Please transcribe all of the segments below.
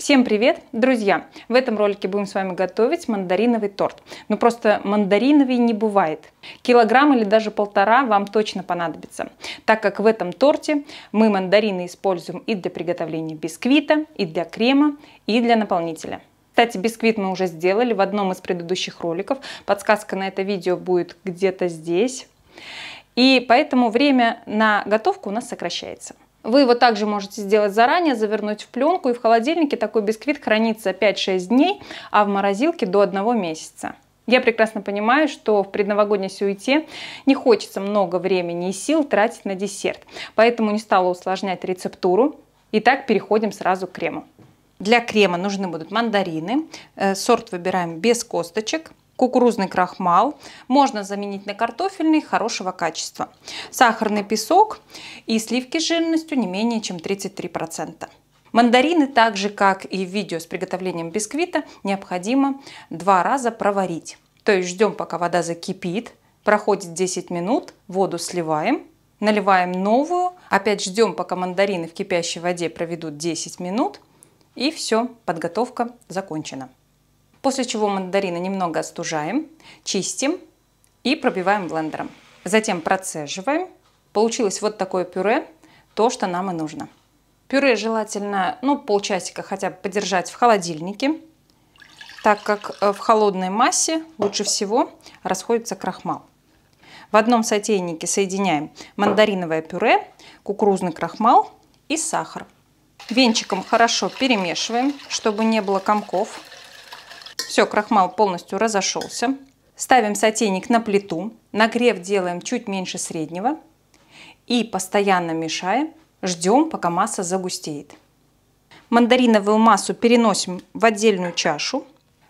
Всем привет, друзья! В этом ролике будем с вами готовить мандариновый торт. Ну просто мандариновый не бывает. Килограмм или даже полтора вам точно понадобится, так как в этом торте мы мандарины используем и для приготовления бисквита, и для крема, и для наполнителя. Кстати, бисквит мы уже сделали в одном из предыдущих роликов. Подсказка на это видео будет где-то здесь. И поэтому время на готовку у нас сокращается. Вы его также можете сделать заранее, завернуть в пленку, и в холодильнике такой бисквит хранится 5-6 дней, а в морозилке до 1 месяца. Я прекрасно понимаю, что в предновогодней суете не хочется много времени и сил тратить на десерт, поэтому не стала усложнять рецептуру. Итак, переходим сразу к крему. Для крема нужны будут мандарины, э, сорт выбираем без косточек, кукурузный крахмал. Можно заменить на картофельный хорошего качества. Сахарный песок и сливки с жирностью не менее чем 33%. Мандарины, так же как и в видео с приготовлением бисквита, необходимо два раза проварить. То есть ждем, пока вода закипит, проходит 10 минут, воду сливаем, наливаем новую, опять ждем, пока мандарины в кипящей воде проведут 10 минут, и все, подготовка закончена. После чего мандарины немного остужаем, чистим и пробиваем блендером. Затем процеживаем. Получилось вот такое пюре, то, что нам и нужно. Пюре желательно ну, полчасика хотя бы подержать в холодильнике, так как э, в холодной массе лучше всего расходится крахмал. В одном сотейнике соединяем мандариновое пюре, кукурузный крахмал и сахар. Венчиком хорошо перемешиваем, чтобы не было комков. Все, крахмал полностью разошелся. Ставим сотейник на плиту. Нагрев делаем чуть меньше среднего. И постоянно мешаем. Ждем, пока масса загустеет. Мандариновую массу переносим в отдельную чашу.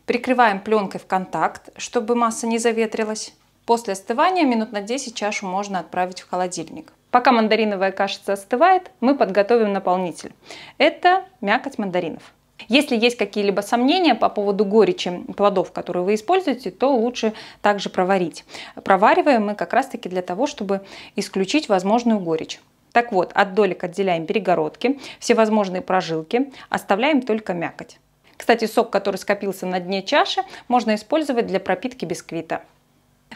Прикрываем пленкой в контакт, чтобы масса не заветрилась. После остывания минут на 10 чашу можно отправить в холодильник. Пока мандариновая кашица остывает, мы подготовим наполнитель. Это мякоть мандаринов. Если есть какие-либо сомнения по поводу горечи плодов, которые вы используете, то лучше также проварить. Провариваем мы как раз-таки для того, чтобы исключить возможную горечь. Так вот, от долек отделяем перегородки, всевозможные прожилки, оставляем только мякоть. Кстати, сок, который скопился на дне чаши, можно использовать для пропитки бисквита.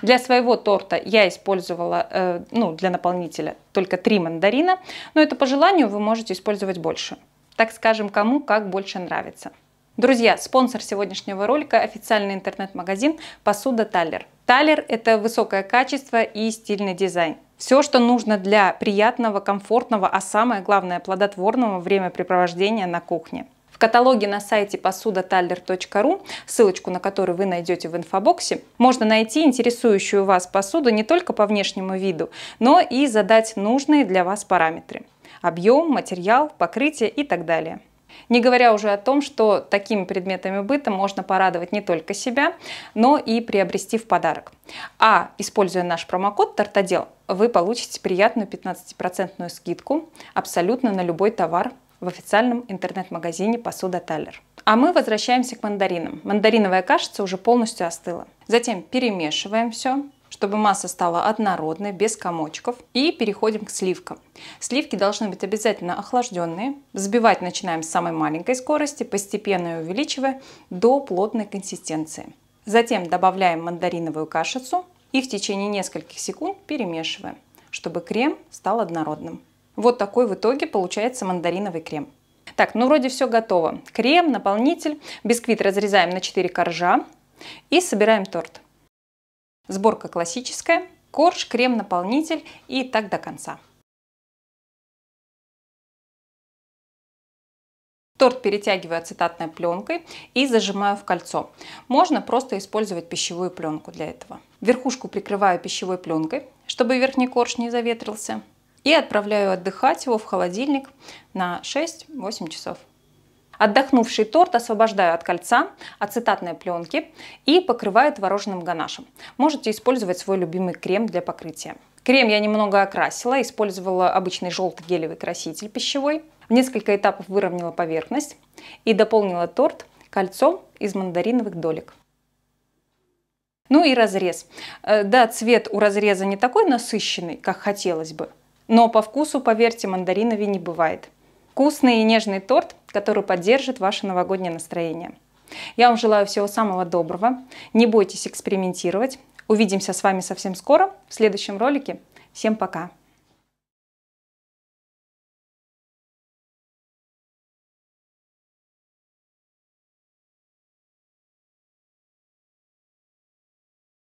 Для своего торта я использовала, э, ну, для наполнителя только три мандарина, но это по желанию вы можете использовать больше. Так скажем, кому как больше нравится. Друзья, спонсор сегодняшнего ролика – официальный интернет-магазин «Посуда Талер». Талер – это высокое качество и стильный дизайн. Все, что нужно для приятного, комфортного, а самое главное – плодотворного времяпрепровождения на кухне. В каталоге на сайте посудаталер.ру, ссылочку на который вы найдете в инфобоксе, можно найти интересующую вас посуду не только по внешнему виду, но и задать нужные для вас параметры объем, материал, покрытие и так далее. Не говоря уже о том, что такими предметами быта можно порадовать не только себя, но и приобрести в подарок. А используя наш промокод «Тартодел», вы получите приятную 15% скидку абсолютно на любой товар в официальном интернет-магазине «Посуда Талер». А мы возвращаемся к мандаринам. Мандариновая кашица уже полностью остыла. Затем перемешиваем все чтобы масса стала однородной, без комочков. И переходим к сливкам. Сливки должны быть обязательно охлажденные. Взбивать начинаем с самой маленькой скорости, постепенно увеличивая до плотной консистенции. Затем добавляем мандариновую кашицу и в течение нескольких секунд перемешиваем, чтобы крем стал однородным. Вот такой в итоге получается мандариновый крем. Так, ну вроде все готово. Крем, наполнитель, бисквит разрезаем на 4 коржа и собираем торт. Сборка классическая, корж, крем-наполнитель и так до конца. Торт перетягиваю ацетатной пленкой и зажимаю в кольцо. Можно просто использовать пищевую пленку для этого. Верхушку прикрываю пищевой пленкой, чтобы верхний корж не заветрился. И отправляю отдыхать его в холодильник на 6-8 часов. Отдохнувший торт освобождаю от кольца, ацетатной пленки и покрываю творожным ганашем. Можете использовать свой любимый крем для покрытия. Крем я немного окрасила, использовала обычный желтый гелевый краситель пищевой. В несколько этапов выровняла поверхность и дополнила торт кольцом из мандариновых долек. Ну и разрез. Э, да, цвет у разреза не такой насыщенный, как хотелось бы, но по вкусу, поверьте, мандариновый не бывает вкусный и нежный торт, который поддержит ваше новогоднее настроение. Я вам желаю всего самого доброго. Не бойтесь экспериментировать. Увидимся с вами совсем скоро в следующем ролике. Всем пока!